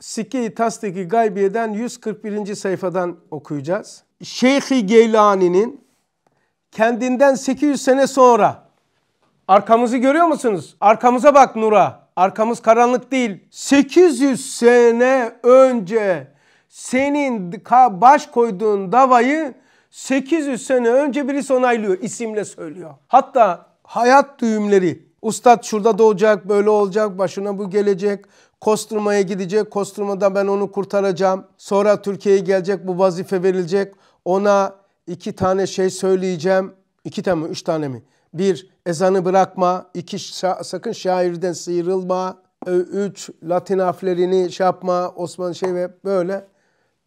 Sike-i Tasdiki Gaybiye'den 141. sayfadan okuyacağız. Şeyh'i Geylani'nin kendinden 800 sene sonra arkamızı görüyor musunuz? Arkamıza bak Nur'a. Arkamız karanlık değil. 800 sene önce senin baş koyduğun davayı 800 sene önce birisi onaylıyor isimle söylüyor. Hatta hayat düğümleri Ustad şurada doğacak, böyle olacak, başına bu gelecek, Kosturma'ya gidecek. Kosturma'da ben onu kurtaracağım. Sonra Türkiye'ye gelecek bu vazife verilecek. Ona iki tane şey söyleyeceğim. İki tane mi? Üç tane mi? Bir, ezanı bırakma. İki, sakın şairden sıyrılma. Üç, Latin harflerini şey yapma. Osman şey ve böyle.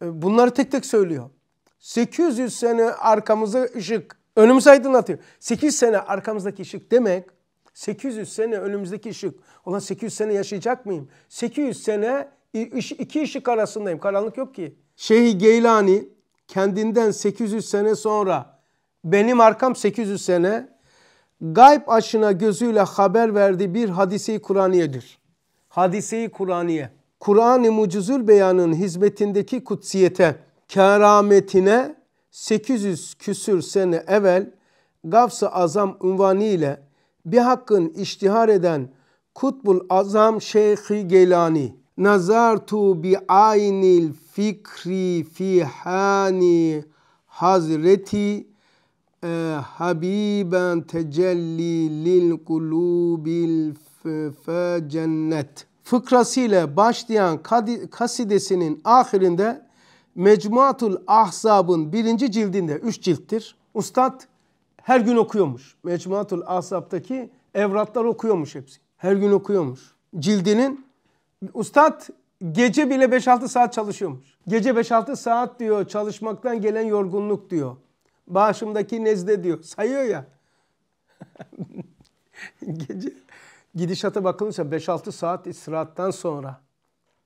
E, bunları tek tek söylüyor. 800 sene arkamızda ışık. Önümüzü aydınlatıyor. 8 sene arkamızdaki ışık demek 800 sene önümüzdeki ışık. olan 800 sene yaşayacak mıyım? 800 sene iki ışık arasındayım. Karanlık yok ki. Şeyh Geylani kendinden 800 sene sonra benim arkam 800 sene gayb aşına gözüyle haber verdiği bir hadise-i Kur'aniyedir. Hadise-i Kur'aniye. Kur'an-ı Mucizül Beyan'ın hizmetindeki kutsiyete, kerametine 800 küsür sene evvel Gavs-ı Azam unvanı ile bir hakkın iştihar eden Kutbul Azam Şeyhi Gelani, Nazartu bi aynil fikri fi hani hazreti e, habiben tecelli lil kulubil fe cennet fıkrasıyla başlayan kasidesinin ahirinde Mecmuatul Ahzab'ın birinci cildinde, üç cilttir. Ustad her gün okuyormuş. Mecmuatul Asap'taki evratlar okuyormuş hepsi. Her gün okuyormuş. Cildinin ustad gece bile 5-6 saat çalışıyormuş. Gece 5-6 saat diyor çalışmaktan gelen yorgunluk diyor. Bağışımdaki nezle diyor. Sayıyor ya. gece gidişata bakılırsa 5-6 saat istirahattan sonra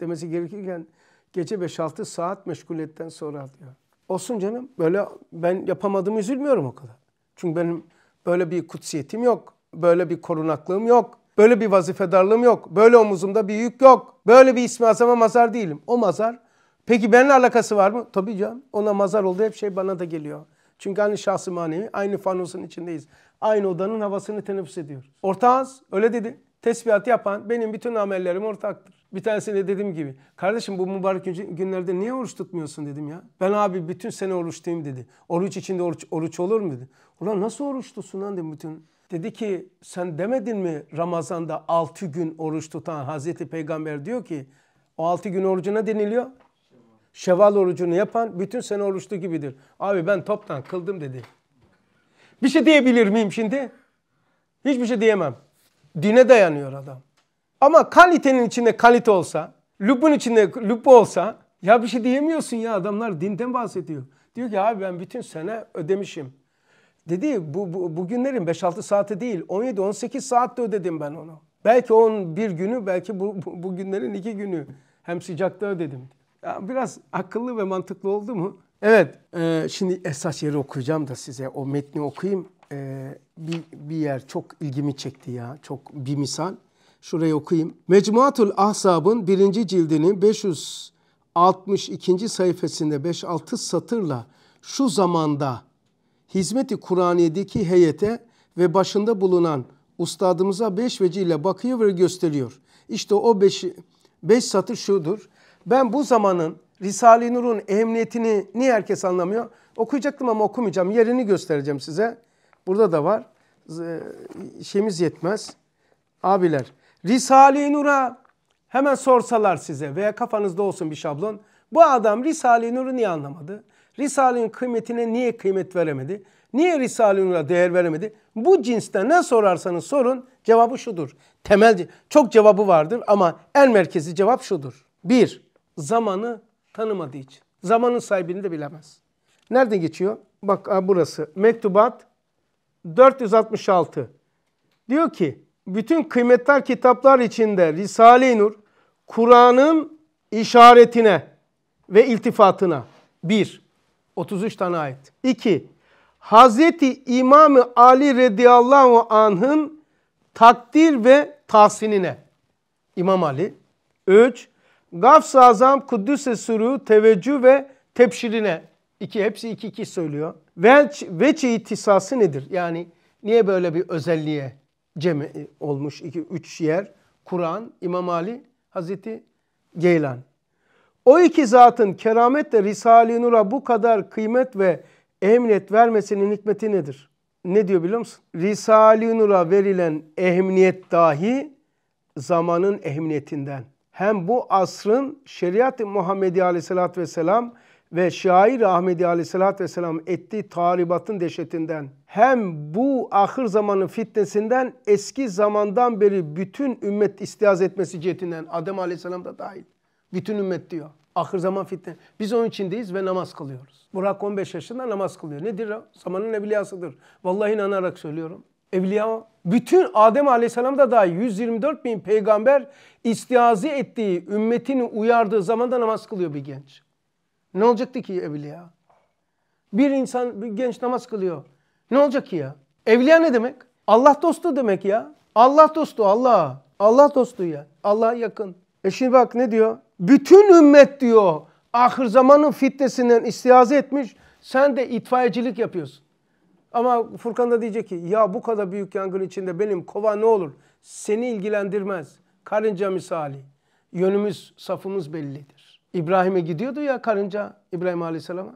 demesi gerekirken gece 5-6 saat meşguliyetten sonra diyor. Olsun canım böyle ben yapamadım üzülmüyorum o kadar. Çünkü benim böyle bir kutsiyetim yok. Böyle bir korunaklığım yok. Böyle bir vazife darlığım yok. Böyle omuzumda bir yük yok. Böyle bir ismi azama mazar değilim. O mazar. Peki benimle alakası var mı? Tabii canım. Ona mazar oldu. Hep şey bana da geliyor. Çünkü aynı şahsı manevi, aynı fanusun içindeyiz. Aynı odanın havasını teneffüs ediyoruz. Ortağız, öyle dedi. Tesbihatı yapan benim bütün amellerim ortaktır. Bir tanesine dediğim gibi kardeşim bu mübarek günlerde niye oruç tutmuyorsun dedim ya. Ben abi bütün sene oruçluyum dedi. Oruç içinde oruç, oruç olur mu dedi. Ulan nasıl oruç tutsun lan dedim bütün. Dedi ki sen demedin mi Ramazan'da 6 gün oruç tutan Hazreti Peygamber diyor ki o 6 gün orucuna deniliyor. Şevval orucunu yapan bütün sene oruçlu gibidir. Abi ben toptan kıldım dedi. Bir şey diyebilir miyim şimdi? Hiçbir şey diyemem. Dine dayanıyor adam. Ama kalitenin içinde kalite olsa, lübün içinde lübü olsa ya bir şey diyemiyorsun ya adamlar dinden bahsediyor. Diyor ki abi ben bütün sene ödemişim. Dedi bu, bu bugünlerin 5-6 saati değil 17-18 saatte ödedim ben onu. Belki 11 günü belki bu, bu, bugünlerin 2 günü hem sıcakta ödedim. Ya biraz akıllı ve mantıklı oldu mu? Evet e, şimdi esas yeri okuyacağım da size o metni okuyayım. E, bir, bir yer çok ilgimi çekti ya çok bir misal. Şurayı okuyayım. Mecmuatul Ahsabın birinci cildinin 562. sayfasında 5-6 satırla şu zamanda Hizmeti Kur'aniye'deki heyete ve başında bulunan ustadımıza beş veciyle bakıyor ve gösteriyor. İşte o beş, beş satır şudur. Ben bu zamanın Risale-i Nur'un emniyetini niye herkes anlamıyor? Okuyacaktım ama okumayacağım. Yerini göstereceğim size. Burada da var. E, şeyimiz yetmez. Abiler Risale-i Nur'a hemen sorsalar size veya kafanızda olsun bir şablon. Bu adam Risale-i Nur'u niye anlamadı? Risale'nin kıymetine niye kıymet veremedi? Niye Risale-i Nur'a değer veremedi? Bu cinste ne sorarsanız sorun cevabı şudur. Temel çok cevabı vardır ama en merkezi cevap şudur. Bir, zamanı tanımadığı için. Zamanın sahibini de bilemez. Nerede geçiyor? Bak burası mektubat 466. Diyor ki bütün kıymetli kitaplar içinde Risale-i Nur Kur'an'ın işaretine ve iltifatına bir 33 tane ayet. 2. Hazreti İmam-ı Ali radıyallahu anh'ın takdir ve tahsinine. İmam Ali. 3. Gafs-ı Azam Kuddüs-i Sürü teveccüh ve tepşirine. İki, hepsi iki iki söylüyor. Veç, veç ihtisası nedir? Yani niye böyle bir özelliğe cem e, olmuş iki, üç yer. Kur'an, İmam Ali, Hazreti Geylan. O iki zatın kerametle Risale-i Nur'a bu kadar kıymet ve emniyet vermesinin hikmeti nedir? Ne diyor biliyor musun? Risale-i Nur'a verilen ehemmiyet dahi zamanın ehemmiyetinden. Hem bu asrın şeriat-ı Muhammedi aleyhissalatü vesselam ve şair Ahmedi Aleyhisselatü Vesselam ettiği tahribatın dehşetinden hem bu ahır zamanın fitnesinden eski zamandan beri bütün ümmet istihaz etmesi cihetinden Adem Aleyhisselam da dahil. Bütün ümmet diyor. ahır zaman fitne. Biz onun içindeyiz ve namaz kılıyoruz. Burak 15 yaşında namaz kılıyor. Nedir o? Zamanın evliyasıdır. Vallahi inanarak söylüyorum. Evliya o. Bütün Adem Aleyhisselam da dahil 124 bin peygamber istiazi ettiği, ümmetini uyardığı zamanda namaz kılıyor bir genç. Ne olacaktı ki evliya? Bir insan, bir genç namaz kılıyor. Ne olacak ki ya? Evliya ne demek? Allah dostu demek ya. Allah dostu Allah. Allah dostu ya. Allah'a yakın. E şimdi bak ne diyor? Bütün ümmet diyor ahir zamanın fitnesinden istiaze etmiş. Sen de itfaiyecilik yapıyorsun. Ama Furkan da diyecek ki ya bu kadar büyük yangın içinde benim kova ne olur? Seni ilgilendirmez. Karınca misali. Yönümüz, safımız bellidir. İbrahim'e gidiyordu ya karınca İbrahim Aleyhisselam'a.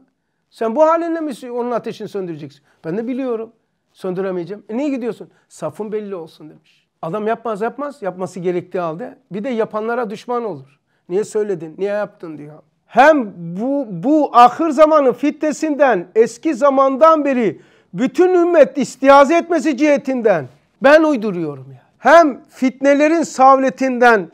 Sen bu halinle mi onun ateşini söndüreceksin? Ben de biliyorum. Söndüremeyeceğim. E niye gidiyorsun? Safın belli olsun demiş. Adam yapmaz yapmaz. Yapması gerektiği halde. Bir de yapanlara düşman olur. Niye söyledin? Niye yaptın diyor. Hem bu, bu ahır zamanın fitnesinden, eski zamandan beri bütün ümmet istiyaze etmesi cihetinden ben uyduruyorum ya. Yani. Hem fitnelerin savletinden,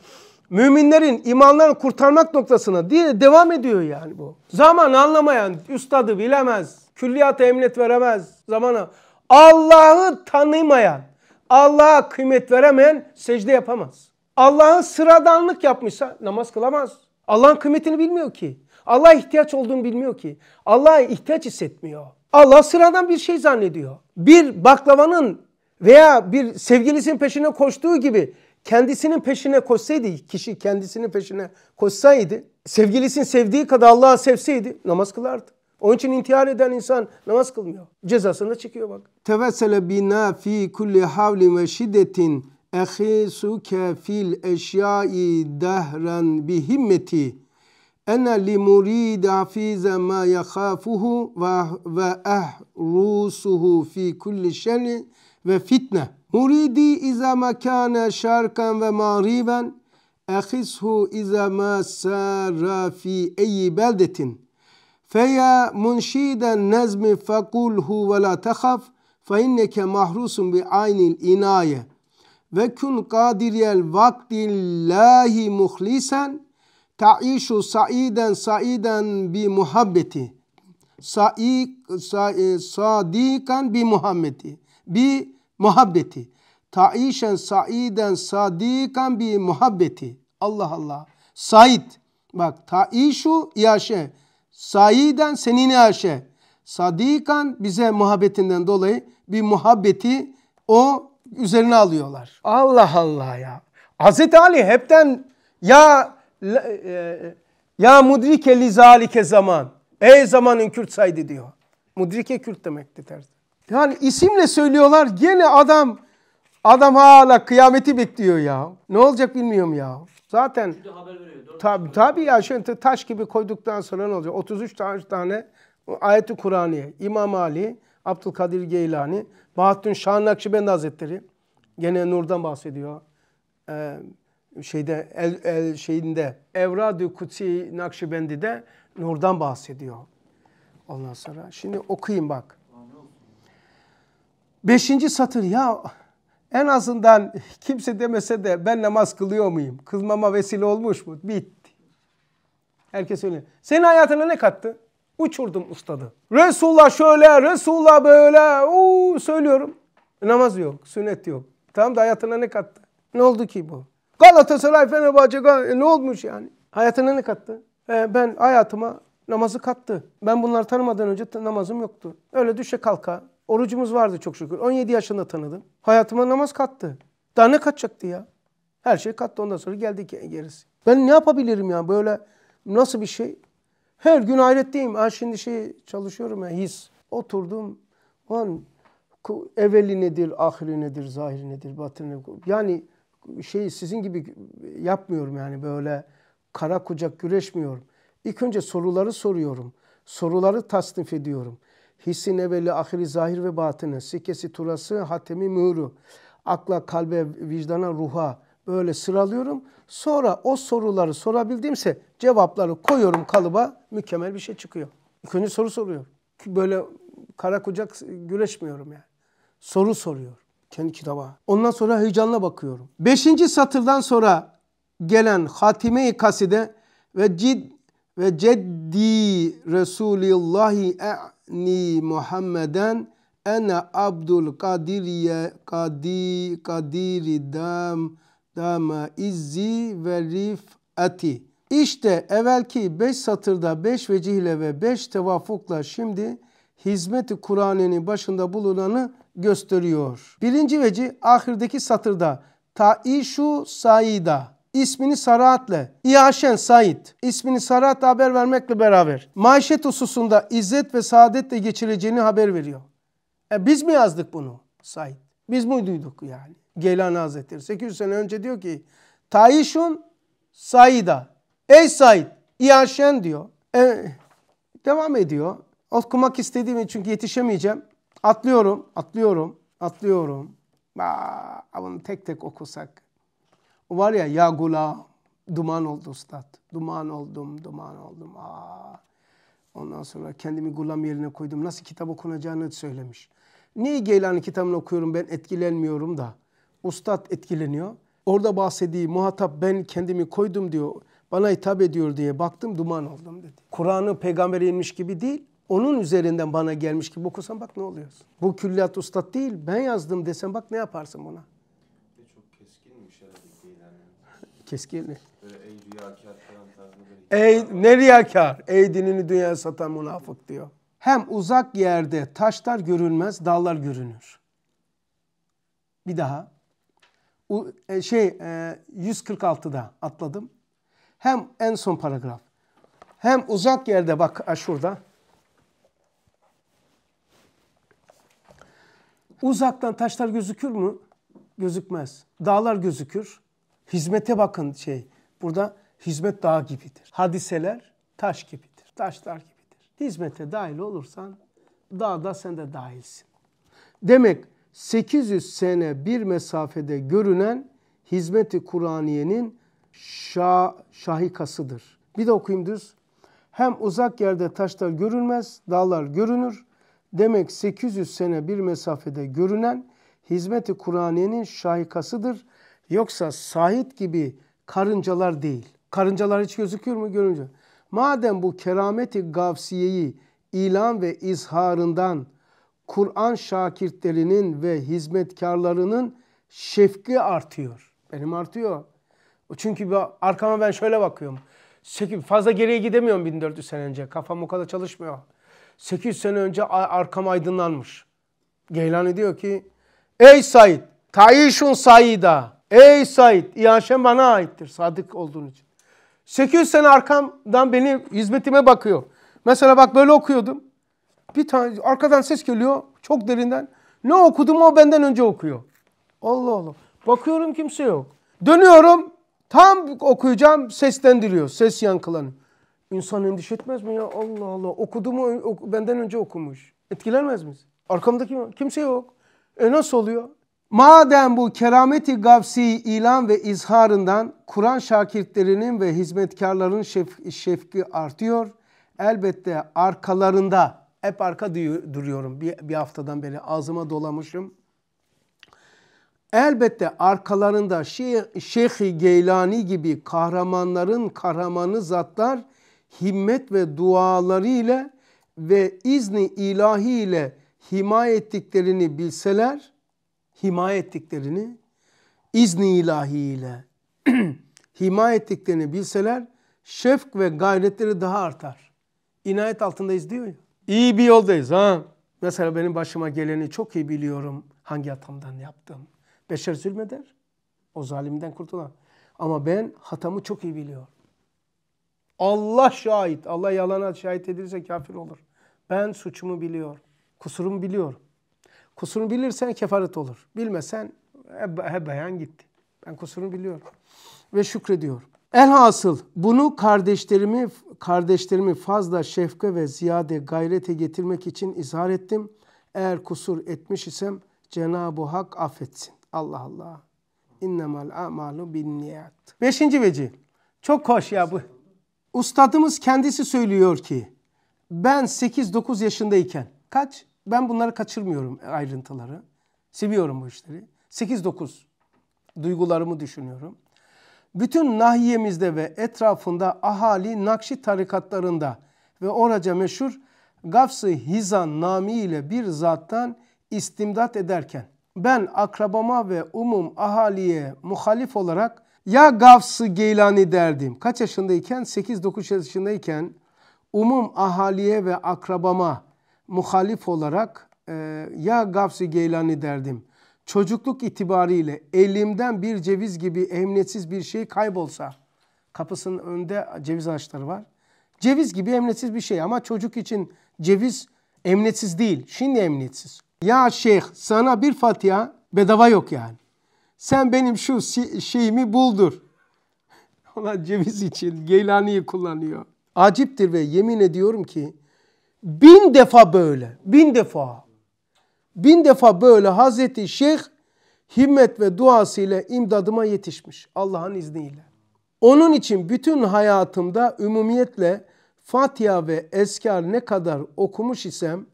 müminlerin imanlarını kurtarmak noktasına diye devam ediyor yani bu. Zaman anlamayan, üstadı bilemez, külliyata emniyet veremez zamana. Allah'ı tanımayan, Allah'a kıymet veremeyen secde yapamaz. Allah'ın sıradanlık yapmışsa namaz kılamaz. Allah'ın kıymetini bilmiyor ki. Allah'a ihtiyaç olduğunu bilmiyor ki. Allah'a ihtiyaç hissetmiyor. Allah sıradan bir şey zannediyor. Bir baklavanın veya bir sevgilisinin peşine koştuğu gibi kendisinin peşine koşsaydı, kişi kendisinin peşine koşsaydı, sevgilisinin sevdiği kadar Allah'a sevseydi namaz kılardı. Onun için intihar eden insan namaz kılmıyor. Cezasını da çekiyor bak. Tevessele bina fi kulli havlin ve şiddetin ehisuke fil eşyai dehren bi himmeti ena li murid hafize ma yakhafuhu ve ahrusuhu fi kulli şerri ve fitne Muridi iza makane şarkan ve mağriben ehishu iza ma fi eyi beldetin. Feya munşiden nezmi fakulhu ve la tehaf fe inneke mahrusun bi aynil inaye ve kun kadiriyel vaktillahi muhlisen ta'işu saiden saiden bi muhabbeti saik sa, sadikan bi muhammeti bi muhabbeti. Taişen saiden sadikan bi muhabbeti. Allah Allah. Said. Bak taişu yaşe. Saiden senin yaşe. Sadikan bize muhabbetinden dolayı bir muhabbeti o üzerine alıyorlar. Allah Allah ya. Hazreti Ali hepten ya e, ya mudrike lizalike zaman. Ey zamanın Kürt saydı diyor. Mudrike Kürt demekti tersi. Yani isimle söylüyorlar gene adam adam hala kıyameti bekliyor ya. Ne olacak bilmiyorum ya. Zaten tabi tabi ya şimdi taş gibi koyduktan sonra ne olacak? 33 tane tane ayeti Kur'an'ı, İmam Ali, Abdülkadir Geylani, Bahattin Şah Nakşibendi Hazretleri gene nurdan bahsediyor. Ee, şeyde el, el şeyinde Evrad-ı Kutsi Nakşibendi'de nurdan bahsediyor. Ondan sonra şimdi okuyayım bak. Beşinci satır ya en azından kimse demese de ben namaz kılıyor muyum? Kılmama vesile olmuş mu? Bitti. Herkes öyle. Senin hayatına ne kattı? Uçurdum ustadı. Resulullah şöyle, Resulullah böyle. Oo, söylüyorum. Namaz yok, sünnet yok. Tamam da hayatına ne kattı? Ne oldu ki bu? Galatasaray, Fenerbahçe Gal e, ne olmuş yani? Hayatına ne kattı? E, ben hayatıma namazı kattı. Ben bunları tanımadan önce namazım yoktu. Öyle düşe kalka Orucumuz vardı çok şükür. 17 yaşında tanıdım. Hayatıma namaz kattı. Daha ne katacaktı ya? Her şey kattı ondan sonra geldi gerisi. Ben ne yapabilirim ya böyle nasıl bir şey? Her gün hayretteyim. Ha şimdi şey çalışıyorum ya his. Oturdum. Ulan evveli nedir, ahiri nedir, zahiri nedir, batını nedir? Yani şey sizin gibi yapmıyorum yani böyle kara kucak güreşmiyorum. İlk önce soruları soruyorum. Soruları tasnif ediyorum hissin evveli, ahiri, zahir ve batını, sikesi, turası, hatemi, mühürü, akla, kalbe, vicdana, ruha böyle sıralıyorum. Sonra o soruları sorabildiğimse cevapları koyuyorum kalıba mükemmel bir şey çıkıyor. İkinci soru soruyor. Böyle kara kucak güreşmiyorum yani. Soru soruyor kendi kitaba. Ondan sonra heyecanla bakıyorum. Beşinci satırdan sonra gelen hatime-i kaside ve cid ve ceddi Resulillahi e ni Muhammeden ene abdul kadiriye kadi kadiri dam dama izzi ve rifati. İşte evvelki beş satırda beş vecihle ve beş tevafukla şimdi hizmeti Kur'an'ın başında bulunanı gösteriyor. Birinci veci ahirdeki satırda taişu saida ismini Sarahat'le, İhaşen Said ismini Sarahat'la haber vermekle beraber maişet hususunda izzet ve saadetle geçireceğini haber veriyor. E biz mi yazdık bunu Said? Biz mi duyduk yani? Gelan Hazretleri 800 sene önce diyor ki Tayişun Said'a Ey Said İhaşen diyor. E, devam ediyor. Okumak istediğim çünkü yetişemeyeceğim. Atlıyorum, atlıyorum, atlıyorum. Aa, bunu tek tek okusak var ya ya gulam duman oldu ustad. Duman oldum, duman oldum. Aa. Ondan sonra kendimi gulam yerine koydum. Nasıl kitap okunacağını söylemiş. Niye Geylani kitabını okuyorum ben etkilenmiyorum da. Ustad etkileniyor. Orada bahsettiği muhatap ben kendimi koydum diyor. Bana hitap ediyor diye baktım duman oldum dedi. Kur'an'ı peygambere inmiş gibi değil. Onun üzerinden bana gelmiş gibi okusan bak ne oluyorsun. Bu külliyat ustad değil ben yazdım desem bak ne yaparsın buna. keskinli. Ee, ey riyakar falan Ey ne riyakar? Ey dinini dünyaya satan münafık diyor. Hem uzak yerde taşlar görünmez, dallar görünür. Bir daha. U, e, şey e, 146'da atladım. Hem en son paragraf. Hem uzak yerde bak şurada. Uzaktan taşlar gözükür mü? Gözükmez. Dağlar gözükür. Hizmete bakın şey. Burada hizmet dağ gibidir. Hadiseler taş gibidir. Taşlar gibidir. Hizmete dahil olursan dağda sen de dahilsin. Demek 800 sene bir mesafede görünen hizmeti Kur'aniye'nin şa şahikasıdır. Bir de okuyayım düz. Hem uzak yerde taşlar görünmez, dağlar görünür. Demek 800 sene bir mesafede görünen hizmeti Kur'aniye'nin şahikasıdır. Yoksa sahit gibi karıncalar değil. Karıncalar hiç gözüküyor mu görünce? Madem bu kerameti gavsiyeyi ilan ve izharından Kur'an şakirtlerinin ve hizmetkarlarının şefki artıyor. Benim artıyor. Çünkü arkama ben şöyle bakıyorum. 8, fazla geriye gidemiyorum 1400 sene önce. Kafam o kadar çalışmıyor. 800 sene önce arkam aydınlanmış. Geylani diyor ki Ey Said, Taişun Saida Ey Said, iaşem bana aittir sadık olduğun için. 800 sene arkamdan beni hizmetime bakıyor. Mesela bak böyle okuyordum. Bir tane arkadan ses geliyor çok derinden. Ne okudum o benden önce okuyor. Allah Allah. Bakıyorum kimse yok. Dönüyorum tam okuyacağım seslendiriyor. Ses yankılanıyor. İnsan endişe etmez mi ya? Allah Allah. Okudu mu? Ok benden önce okumuş. Etkilenmez mi? Arkamda kim? Kimse yok. E nasıl oluyor? Madem bu kerameti gavsi ilan ve izharından Kur'an şakirtlerinin ve hizmetkarların şef şefki artıyor. Elbette arkalarında hep arka duruyorum bir, bir haftadan beri ağzıma dolamışım. Elbette arkalarında Şeyh, Şeyh Geylani gibi kahramanların kahramanı zatlar himmet ve duaları ile ve izni ilahi ile himaye ettiklerini bilseler himaye ettiklerini izni ilahiyle himaye ettiklerini bilseler şefk ve gayretleri daha artar. İnayet altındayız diyor ya. İyi bir yoldayız ha. Mesela benim başıma geleni çok iyi biliyorum. Hangi hatamdan yaptım? Beşer zulmeder. O zalimden kurtulan. Ama ben hatamı çok iyi biliyorum. Allah şahit. Allah yalana şahit edilirse kafir olur. Ben suçumu biliyorum. Kusurumu biliyorum. Kusurunu bilirsen kefaret olur. Bilmesen hebeyan gitti. Ben kusurunu biliyorum. Ve şükrediyorum. Elhasıl bunu kardeşlerimi kardeşlerimi fazla şefka ve ziyade gayrete getirmek için izhar ettim. Eğer kusur etmiş isem Cenab-ı Hak affetsin. Allah Allah. İnnemel amalu bin niyat. Beşinci veci. Çok hoş ya bu. Ustadımız kendisi söylüyor ki ben 8-9 yaşındayken kaç? ben bunları kaçırmıyorum ayrıntıları. Seviyorum bu işleri. 8-9 duygularımı düşünüyorum. Bütün nahiyemizde ve etrafında ahali Nakşi tarikatlarında ve oraca meşhur Gafs-ı Hizan nami ile bir zattan istimdat ederken ben akrabama ve umum ahaliye muhalif olarak ya Gavs-ı Geylani derdim. Kaç yaşındayken? 8-9 yaşındayken umum ahaliye ve akrabama muhalif olarak e, ya Gavsi Geylani derdim. Çocukluk itibariyle elimden bir ceviz gibi emniyetsiz bir şey kaybolsa, kapısının önünde ceviz ağaçları var. Ceviz gibi emniyetsiz bir şey ama çocuk için ceviz emniyetsiz değil. Şimdi emniyetsiz. Ya şeyh sana bir fatiha bedava yok yani. Sen benim şu şeyimi buldur. Ona ceviz için Geylani'yi kullanıyor. Aciptir ve yemin ediyorum ki Bin defa böyle. Bin defa. Bin defa böyle Hazreti Şeyh himmet ve duasıyla imdadıma yetişmiş Allah'ın izniyle. Onun için bütün hayatımda ümumiyetle Fatiha ve Eskar ne kadar okumuş isem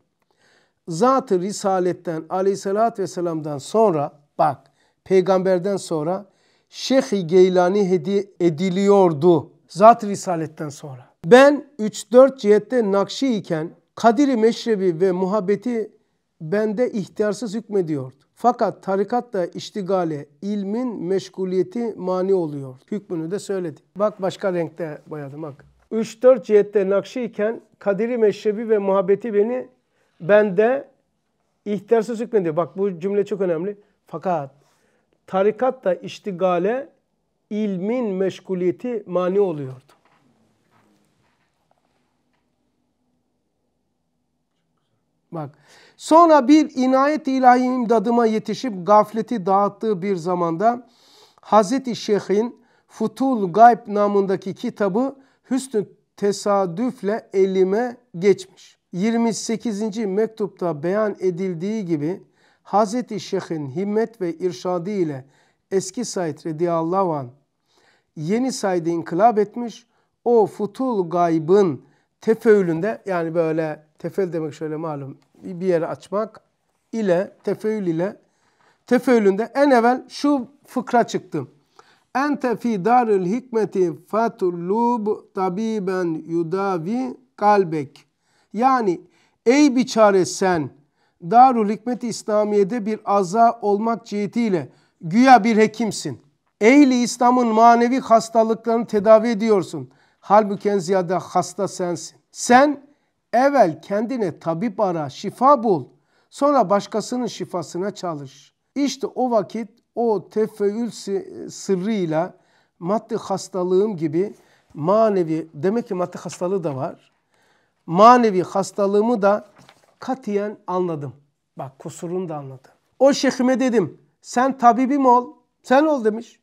Zat-ı Risalet'ten aleyhissalatü vesselam'dan sonra bak peygamberden sonra Şeyh-i Geylani hediye ediliyordu. Zat-ı Risalet'ten sonra. Ben 3-4 cihette nakşi iken Kadiri Meşrebi ve muhabbeti bende ihtiyarsız hükmediyordu. Fakat tarikatla iştigale, ilmin meşguliyeti mani oluyor. Hükmünü de söyledi. Bak başka renkte boyadım bak. 3-4 cihette nakşi iken Kadiri Meşrebi ve muhabbeti beni bende ihtiyarsız hükmediyor. Bak bu cümle çok önemli. Fakat tarikatla iştigale, ilmin meşguliyeti mani oluyordu. Bak. Sonra bir inayet ilahi imdadıma yetişip gafleti dağıttığı bir zamanda Hazreti Şeyh'in Futul Gayb namındaki kitabı hüsnü tesadüfle elime geçmiş. 28. mektupta beyan edildiği gibi Hazreti Şeyh'in himmet ve irşadı ile eski Said radiyallahu an yeni Said'i inkılap etmiş. O Futul Gayb'ın tefeülünde yani böyle tefel demek şöyle malum bir yere açmak ile tefeül ile tefeülünde en evvel şu fıkra çıktım. Ente fi darül hikmeti fatulub tabiben yudavi kalbek. Yani ey biçare sen darul hikmeti İslamiye'de bir aza olmak cihetiyle güya bir hekimsin. Eyli İslam'ın manevi hastalıklarını tedavi ediyorsun.'' Halbuki en ziyade hasta sensin. Sen evvel kendine tabip ara, şifa bul. Sonra başkasının şifasına çalış. İşte o vakit o tefeül sırrıyla maddi hastalığım gibi manevi, demek ki maddi hastalığı da var. Manevi hastalığımı da katiyen anladım. Bak kusurunu da anladım. O şehime dedim sen tabibim ol. Sen ol demiş.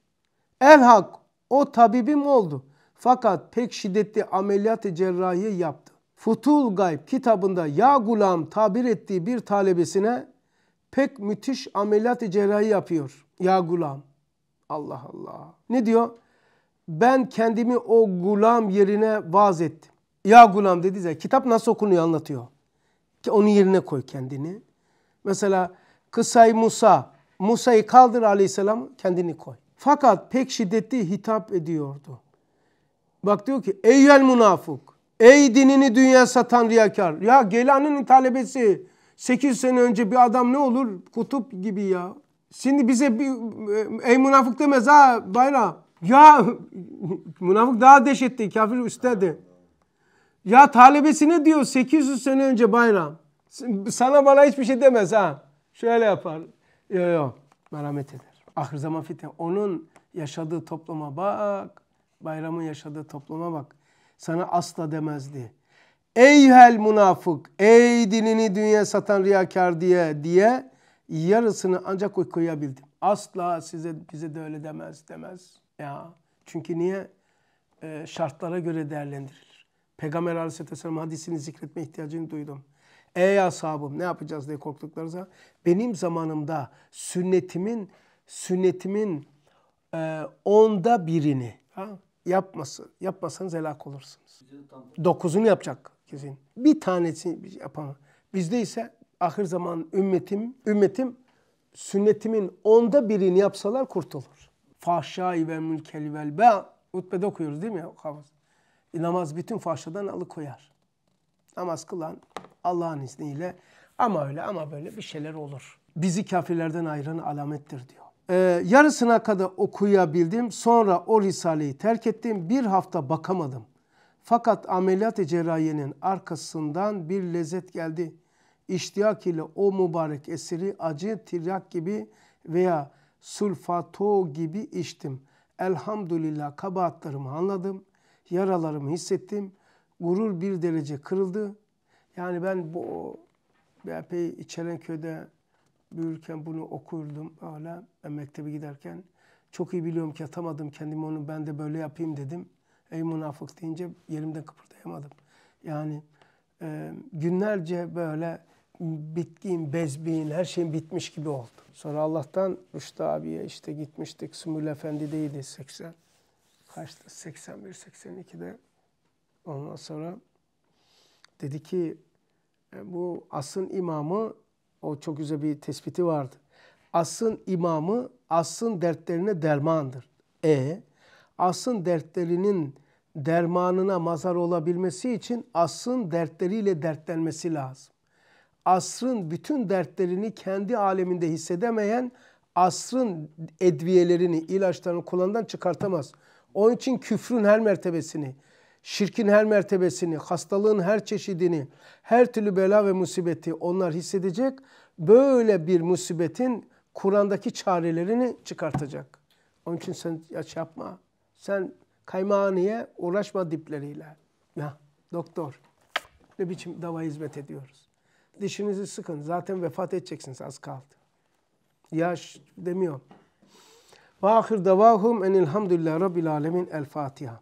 El hak o tabibim oldu. Fakat pek şiddetli ameliyat-ı cerrahi yaptı. Futul Gayb kitabında Ya Gulam tabir ettiği bir talebesine pek müthiş ameliyat-ı cerrahi yapıyor. Ya Gulam. Allah Allah. Ne diyor? Ben kendimi o gulam yerine vaz ettim. Ya gulam dediyse kitap nasıl okunuyor anlatıyor. Ki onun yerine koy kendini. Mesela kısay Musa, Musa'yı kaldır aleyhisselam kendini koy. Fakat pek şiddetli hitap ediyordu. Bak diyor ki eyyel münafık. Ey dinini dünya satan riyakar. Ya gelanın talebesi 8 sene önce bir adam ne olur? Kutup gibi ya. Şimdi bize bir, ey münafık demez ha bayra. Ya münafık daha dehşetti. Kafir üstledi. Ya talebesi ne diyor 800 sene önce bayram. Sana bana hiçbir şey demez ha. Şöyle yapar. Yok yok. Merhamet eder. Ahir zaman fitne. Onun yaşadığı topluma bak. Bayramın yaşadığı topluma bak. Sana asla demezdi. hel münafık, ey dilini dünya satan riyakar diye diye yarısını ancak okuyabildim. Asla size bize de öyle demez demez. Ya çünkü niye? E, şartlara göre değerlendirilir. Peygamber Aleyhisselam hadisini zikretme ihtiyacını duydum. Ey ashabım ne yapacağız diye korktuklarınıza benim zamanımda sünnetimin sünnetimin e, onda birini ha? yapmasın. Yapmasanız helak olursunuz. Dokuzunu yapacak kesin. Bir tanesini şey yapamam. Bizde ise ahir zaman ümmetim, ümmetim sünnetimin onda birini yapsalar kurtulur. Fahşai ve mülkeli vel be. Hutbede okuyoruz değil mi hafız? E, namaz bütün fahşadan alıkoyar. Namaz kılan Allah'ın izniyle ama öyle ama böyle bir şeyler olur. Bizi kafirlerden ayıran alamettir diyor. Ee, yarısına kadar okuyabildim. Sonra o Risale'yi terk ettim. Bir hafta bakamadım. Fakat ameliyat-ı cerrahiyenin arkasından bir lezzet geldi. İştiyak ile o mübarek esiri acı tiryak gibi veya sulfato gibi içtim. Elhamdülillah kabahatlarımı anladım. Yaralarımı hissettim. Gurur bir derece kırıldı. Yani ben bu BHP'yi içeren köyde büyürken bunu okurdum hala. Ben mektebe giderken çok iyi biliyorum ki atamadım kendimi onu ben de böyle yapayım dedim. Ey münafık deyince yerimden kıpırdayamadım. Yani e, günlerce böyle bitkin, bezbin, her şeyin bitmiş gibi oldu. Sonra Allah'tan Rüştü abiye işte gitmiştik. Sümül deydi 80. Kaçtı? 81-82'de. Ondan sonra dedi ki e, bu asın imamı o çok güzel bir tespiti vardı. Asın imamı asın dertlerine dermandır. E asın dertlerinin dermanına mazar olabilmesi için asın dertleriyle dertlenmesi lazım. Asrın bütün dertlerini kendi aleminde hissedemeyen asrın edviyelerini, ilaçlarını kullandan çıkartamaz. Onun için küfrün her mertebesini, şirkin her mertebesini, hastalığın her çeşidini, her türlü bela ve musibeti onlar hissedecek. Böyle bir musibetin Kur'an'daki çarelerini çıkartacak. Onun için sen yaş şey yapma. Sen kaymağaniye uğraşma dipleriyle. Ya doktor ne biçim dava hizmet ediyoruz. Dişinizi sıkın zaten vefat edeceksiniz az kaldı. Yaş demiyor. Ve ahir davahum enilhamdülillah rabbil alemin el Fatiha.